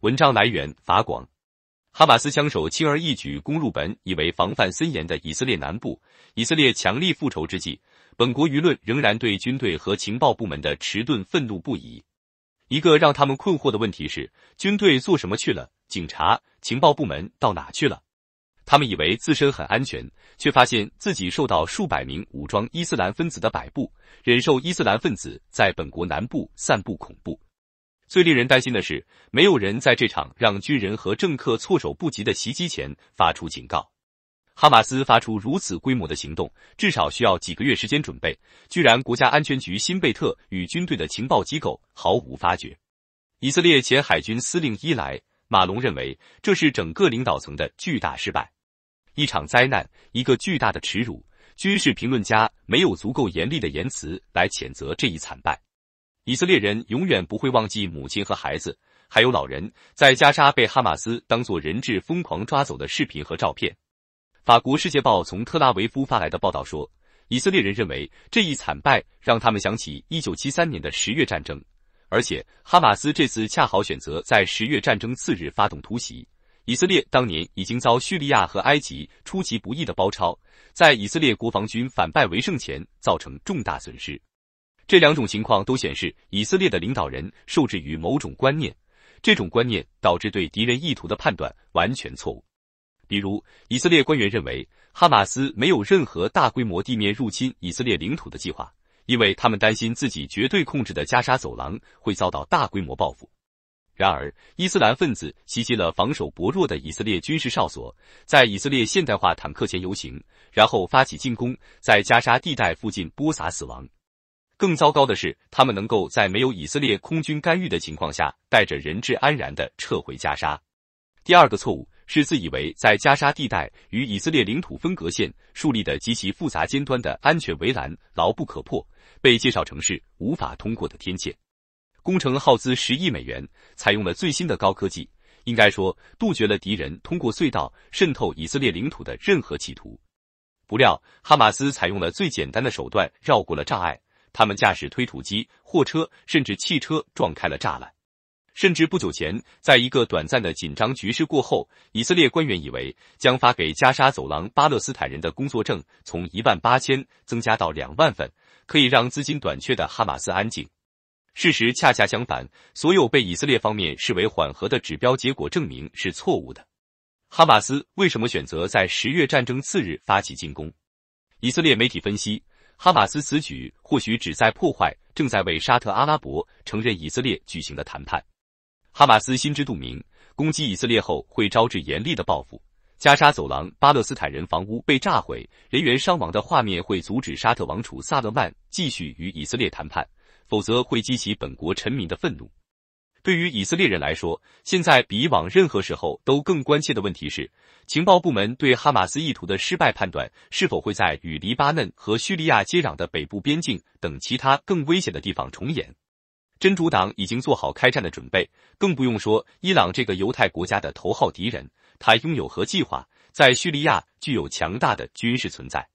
文章来源：法广。哈马斯枪手轻而易举攻入本以为防范森严的以色列南部。以色列强力复仇之际，本国舆论仍然对军队和情报部门的迟钝愤怒不已。一个让他们困惑的问题是：军队做什么去了？警察、情报部门到哪去了？他们以为自身很安全，却发现自己受到数百名武装伊斯兰分子的摆布，忍受伊斯兰分子在本国南部散布恐怖。最令人担心的是，没有人在这场让军人和政客措手不及的袭击前发出警告。哈马斯发出如此规模的行动，至少需要几个月时间准备，居然国家安全局、新贝特与军队的情报机构毫无发觉。以色列前海军司令伊莱马龙认为，这是整个领导层的巨大失败，一场灾难，一个巨大的耻辱。军事评论家没有足够严厉的言辞来谴责这一惨败。以色列人永远不会忘记母亲和孩子，还有老人在加沙被哈马斯当做人质疯狂抓走的视频和照片。法国《世界报》从特拉维夫发来的报道说，以色列人认为这一惨败让他们想起1973年的十月战争，而且哈马斯这次恰好选择在十月战争次日发动突袭。以色列当年已经遭叙利亚和埃及出其不意的包抄，在以色列国防军反败为胜前造成重大损失。这两种情况都显示，以色列的领导人受制于某种观念，这种观念导致对敌人意图的判断完全错误。比如，以色列官员认为哈马斯没有任何大规模地面入侵以色列领土的计划，因为他们担心自己绝对控制的加沙走廊会遭到大规模报复。然而，伊斯兰分子袭击了防守薄弱的以色列军事哨所，在以色列现代化坦克前游行，然后发起进攻，在加沙地带附近播撒死亡。更糟糕的是，他们能够在没有以色列空军干预的情况下，带着人质安然地撤回加沙。第二个错误是自以为在加沙地带与以色列领土分隔线树立的极其复杂尖端的安全围栏牢不可破，被介绍成是无法通过的天堑。工程耗资十亿美元，采用了最新的高科技，应该说杜绝了敌人通过隧道渗透以色列领土的任何企图。不料，哈马斯采用了最简单的手段绕过了障碍。他们驾驶推土机、货车，甚至汽车撞开了栅栏。甚至不久前，在一个短暂的紧张局势过后，以色列官员以为将发给加沙走廊巴勒斯坦人的工作证从一万八千增加到两万份，可以让资金短缺的哈马斯安静。事实恰恰相反，所有被以色列方面视为缓和的指标结果证明是错误的。哈马斯为什么选择在十月战争次日发起进攻？以色列媒体分析。哈马斯此举或许旨在破坏正在为沙特阿拉伯承认以色列举行的谈判。哈马斯心知肚明，攻击以色列后会招致严厉的报复。加沙走廊巴勒斯坦人房屋被炸毁、人员伤亡的画面会阻止沙特王储萨勒曼继续与以色列谈判，否则会激起本国臣民的愤怒。对于以色列人来说，现在比以往任何时候都更关切的问题是，情报部门对哈马斯意图的失败判断是否会在与黎巴嫩和叙利亚接壤的北部边境等其他更危险的地方重演？真主党已经做好开战的准备，更不用说伊朗这个犹太国家的头号敌人，他拥有核计划，在叙利亚具有强大的军事存在。